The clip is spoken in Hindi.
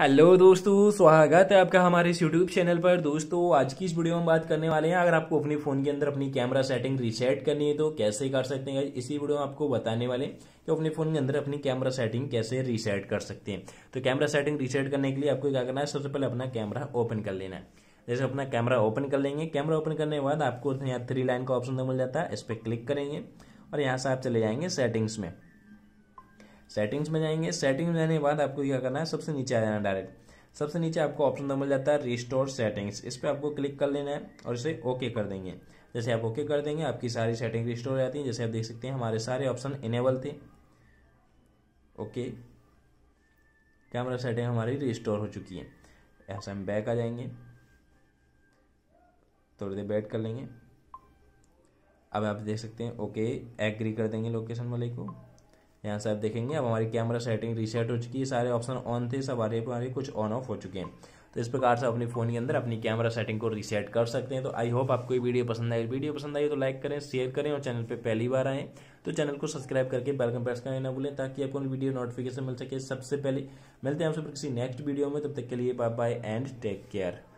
हेलो दोस्तों स्वागत है आपका हमारे इस यूट्यूब चैनल पर दोस्तों आज की इस वीडियो में बात करने वाले हैं अगर आपको अपने फ़ोन के अंदर अपनी कैमरा सेटिंग रीसेट करनी है तो कैसे कर सकते हैं इसी वीडियो में आपको बताने वाले हैं कि अपने फ़ोन के अंदर अपनी कैमरा सेटिंग कैसे रीसेट कर सकते हैं तो कैमरा सेटिंग रीसेट करने के लिए आपको क्या करना है सबसे पहले अपना कैमरा ओपन कर लेना है जैसे अपना कैमरा ओपन कर लेंगे कैमरा ओपन करने के बाद आपको यहाँ थ्री लाइन का ऑप्शन तो मिल जाता है इस पर क्लिक करेंगे और यहाँ से आप चले जाएंगे सेटिंग्स में सेटिंग्स में जाएंगे सेटिंग्स में जाने के बाद आपको क्या करना है सबसे नीचे आ जाना डायरेक्ट सबसे नीचे आपको ऑप्शन नंबर जाता है रिस्टोर सेटिंग्स इस पर आपको क्लिक कर लेना है और इसे ओके कर देंगे जैसे आप ओके कर देंगे आपकी सारी सेटिंग रिस्टोर हो जाती है जैसे आप देख सकते हैं हमारे सारे ऑप्शन इनेबल थे ओके कैमरा सेटिंग हमारी रिस्टोर हो चुकी है ऐसा हम बैक आ जाएंगे थोड़ी देर बैक कर लेंगे अब आप देख सकते हैं ओके एग्री कर देंगे लोकेशन वाले को यहाँ से आप देखेंगे अब हमारी कैमरा सेटिंग रीसेट हो चुकी है सारे ऑप्शन ऑन थे सब हमारे हमारे कुछ ऑन ऑफ हो चुके हैं तो इस प्रकार से अपने फ़ोन के अंदर अपनी कैमरा सेटिंग को रीसेट कर सकते हैं तो आई होप आपको ये वीडियो पसंद आई वीडियो पसंद आई तो लाइक करें शेयर करें और चैनल पे पहली बार आएँ तो चैनल को सब्सक्राइब करके बेल बटन प्रेस करना ना भूलें ताकि आपको वीडियो नोटिफिकेशन मिल सके सबसे पहले मिलते हैं आपसे किसी नेक्स्ट वीडियो में तब तक के लिए bye bye and take care